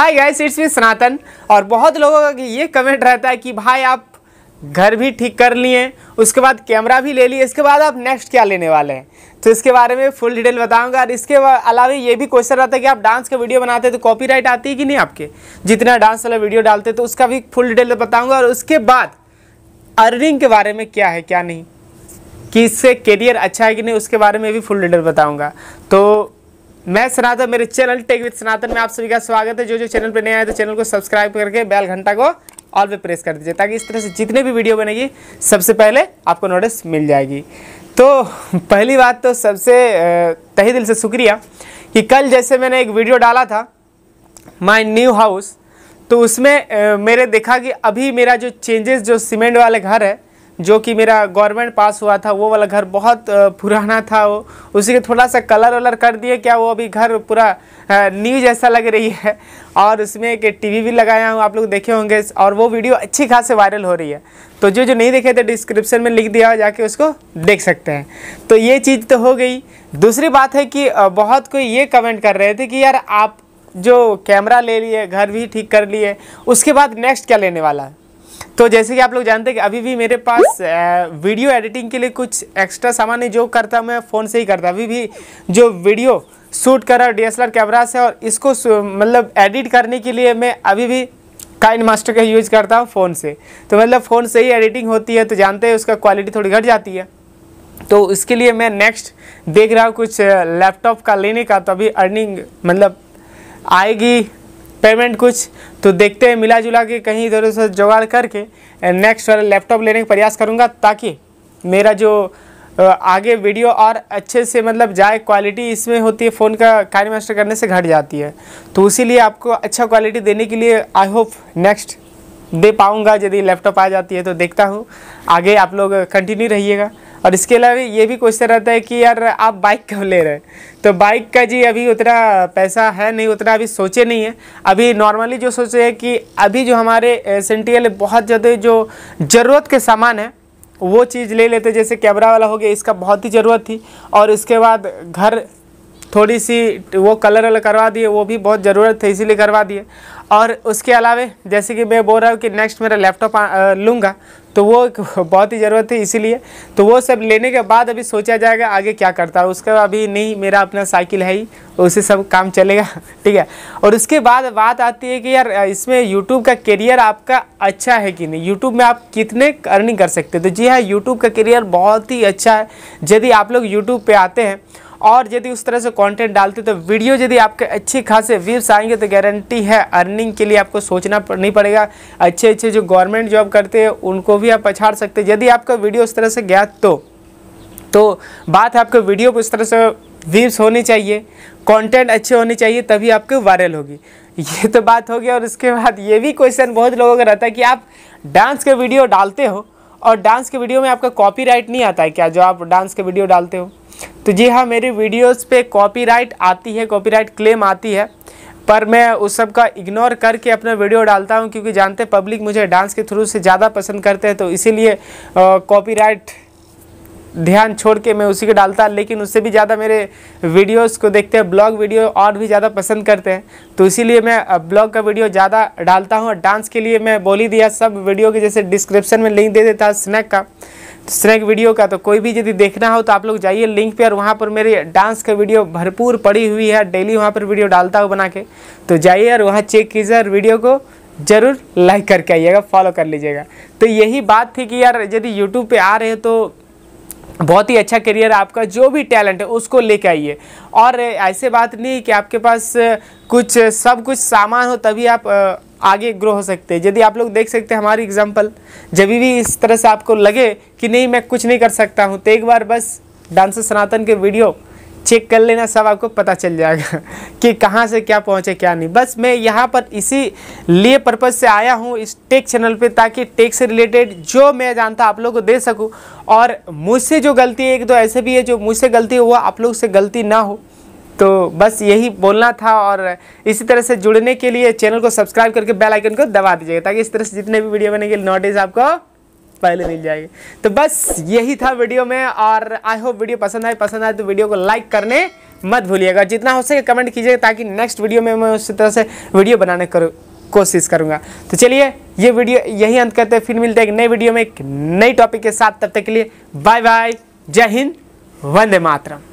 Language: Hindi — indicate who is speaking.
Speaker 1: हाय गाइस इट्स मी सनातन और बहुत लोगों का ये कमेंट रहता है कि भाई आप घर भी ठीक कर लिए उसके बाद कैमरा भी ले लिए इसके बाद आप नेक्स्ट क्या लेने वाले हैं तो इसके बारे में फुल डिटेल बताऊंगा और इसके अलावा ये भी क्वेश्चन रहता है कि आप डांस का वीडियो बनाते हैं तो कॉपीराइट आती है कि नहीं आपके जितना डांस वाला वीडियो डालते तो उसका भी फुल डिटेल बताऊँगा और उसके बाद अर्निंग के बारे में क्या है क्या नहीं कि इससे करियर अच्छा है कि नहीं उसके बारे में भी फुल डिटेल बताऊँगा तो मैं सनातन मेरे चैनल टेक विद सनातन में आप सभी का स्वागत है जो जो चैनल पर नए आए तो चैनल को सब्सक्राइब करके बेल घंटा को ऑल पे प्रेस कर दीजिए ताकि इस तरह से जितने भी वीडियो बनेगी सबसे पहले आपको नोटिस मिल जाएगी तो पहली बात तो सबसे तहे दिल से शुक्रिया कि कल जैसे मैंने एक वीडियो डाला था माई न्यू हाउस तो उसमें मेरे देखा कि अभी मेरा जो चेंजेस जो सीमेंट वाले घर है जो कि मेरा गवर्नमेंट पास हुआ था वो वाला घर बहुत पुराना था वो उसी के थोड़ा सा कलर वलर कर दिए क्या वो अभी घर पूरा न्यू जैसा लग रही है और उसमें एक टीवी भी लगाया हूँ आप लोग देखे होंगे और वो वीडियो अच्छी से वायरल हो रही है तो जो जो नहीं देखे थे डिस्क्रिप्शन में लिख दिया जाके उसको देख सकते हैं तो ये चीज़ तो हो गई दूसरी बात है कि बहुत कोई ये कमेंट कर रहे थे कि यार आप जो कैमरा ले लिए घर भी ठीक कर लिए उसके बाद नेक्स्ट क्या लेने वाला है तो जैसे कि आप लोग जानते हैं कि अभी भी मेरे पास वीडियो एडिटिंग के लिए कुछ एक्स्ट्रा सामान है जो करता मैं फ़ोन से ही करता अभी भी जो वीडियो शूट कर रहा हूँ डी एस कैमरा से और इसको मतलब एडिट करने के लिए मैं अभी भी काइन मास्टर का यूज़ करता हूँ फ़ोन से तो मतलब फ़ोन से ही एडिटिंग होती है तो जानते हैं उसका क्वालिटी थोड़ी घट जाती है तो इसके लिए मैं नेक्स्ट देख रहा हूँ कुछ लैपटॉप का लेने का तो अभी अर्निंग मतलब आएगी पेमेंट कुछ तो देखते हैं मिला जुला के कहीं इधर उधर जुगाड़ करके नेक्स्ट वाला लैपटॉप लेने का प्रयास करूँगा ताकि मेरा जो आगे वीडियो और अच्छे से मतलब जाए क्वालिटी इसमें होती है फ़ोन का कार्य मास्टर करने से घट जाती है तो उसी आपको अच्छा क्वालिटी देने के लिए आई होप नेक्स्ट दे पाऊँगा यदि लैपटॉप आ जाती है तो देखता हूँ आगे आप लोग कंटिन्यू रहिएगा और इसके अलावा ये भी क्वेश्चन रहता है कि यार आप बाइक क्यों ले रहे हैं तो बाइक का जी अभी उतना पैसा है नहीं उतना अभी सोचे नहीं है अभी नॉर्मली जो सोचे है कि अभी जो हमारे सेंटियल बहुत ज़्यादा जो ज़रूरत के सामान है वो चीज़ ले लेते जैसे कैमरा वाला हो गया इसका बहुत ही ज़रूरत थी और इसके बाद घर थोड़ी सी वो कलर वाला करवा दिए वो भी बहुत ज़रूरत है इसीलिए करवा दिए और उसके अलावे जैसे कि मैं बोल रहा हूँ कि नेक्स्ट मेरा लैपटॉप लूँगा तो वो बहुत ही ज़रूरत है इसीलिए तो वो सब लेने के बाद अभी सोचा जाएगा आगे क्या करता है उसका अभी नहीं मेरा अपना साइकिल है ही उसे सब काम चलेगा ठीक है और उसके बाद बात आती है कि यार इसमें यूट्यूब का करियर आपका अच्छा है कि नहीं यूट्यूब में आप कितने अर्निंग कर सकते हैं तो जी हाँ यूट्यूब का करियर बहुत ही अच्छा है यदि आप लोग यूट्यूब पर आते हैं और यदि उस तरह से कंटेंट डालते तो वीडियो यदि आपके अच्छी खासे व्यूज आएंगे तो गारंटी है अर्निंग के लिए आपको सोचना नहीं पड़ेगा अच्छे अच्छे जो गवर्नमेंट जॉब करते हैं उनको भी आप पछाड़ सकते यदि आपका वीडियो उस तरह से गया तो तो बात है आपके वीडियो को उस तरह से व्यूज होनी चाहिए कंटेंट अच्छे होने चाहिए तभी आपके वायरल होगी ये तो बात होगी और इसके बाद ये भी क्वेश्चन बहुत लोगों का रहता है कि आप डांस के वीडियो डालते हो और डांस के वीडियो में आपका कॉपीराइट नहीं आता है क्या जो आप डांस के वीडियो डालते हो तो जी हाँ मेरी वीडियोस पे कॉपीराइट आती है कॉपीराइट क्लेम आती है पर मैं उस सब का इग्नोर करके अपना वीडियो डालता हूँ क्योंकि जानते पब्लिक मुझे डांस के थ्रू से ज़्यादा पसंद करते हैं तो इसीलिए कॉपीराइट ध्यान छोड़ के मैं उसी को डालता लेकिन उससे भी ज़्यादा मेरे वीडियोस को देखते हैं ब्लॉग वीडियो और भी ज़्यादा पसंद करते हैं तो इसीलिए मैं ब्लॉग का वीडियो ज़्यादा डालता हूँ और डांस के लिए मैं बोली दिया सब वीडियो के जैसे डिस्क्रिप्शन में लिंक दे देता स्नैक का स्नैक वीडियो का तो कोई भी यदि देखना हो तो आप लोग जाइए लिंक पे और वहाँ पर मेरे डांस का वीडियो भरपूर पड़ी हुई है डेली वहाँ पर वीडियो डालता हूँ बना के तो जाइए और वहाँ चेक कीजिए और वीडियो को ज़रूर लाइक करके आइएगा फॉलो कर लीजिएगा तो यही बात थी कि यार यदि यूट्यूब पर आ रहे हो तो बहुत ही अच्छा करियर आपका जो भी टैलेंट है उसको लेके आइए और ऐसे बात नहीं कि आपके पास कुछ सब कुछ सामान हो तभी आप आगे ग्रो हो सकते हैं यदि आप लोग देख सकते हैं हमारी एग्जाम्पल जब भी इस तरह से आपको लगे कि नहीं मैं कुछ नहीं कर सकता हूँ तो एक बार बस डांसर सनातन के वीडियो चेक कर लेना सब आपको पता चल जाएगा कि कहाँ से क्या पहुँचे क्या नहीं बस मैं यहाँ पर इसी लिए पर्पज़ से आया हूँ इस टेक चैनल पे ताकि टेक से रिलेटेड जो मैं जानता आप लोगों को दे सकूँ और मुझसे जो गलती है एक दो ऐसे भी है जो मुझसे गलती है वो आप लोग से गलती ना हो तो बस यही बोलना था और इसी तरह से जुड़ने के लिए चैनल को सब्सक्राइब करके बेल आइकन को दबा दीजिएगा ताकि इस तरह से जितने भी वीडियो बनेंगे नोटिस आपको पहले मिल जाएगी तो बस यही था वीडियो में और आई होप वीडियो पसंद आए पसंद आए तो वीडियो को लाइक करने मत भूलिएगा जितना हो सके कमेंट कीजिएगा ताकि नेक्स्ट वीडियो में मैं उसी तरह से वीडियो बनाने करूँ कोशिश करूँगा तो चलिए ये वीडियो यही अंत करते हैं फिर मिलते हैं एक नए वीडियो में एक नई टॉपिक के साथ तब तक के लिए बाय बाय जय हिंद वंदे मातरम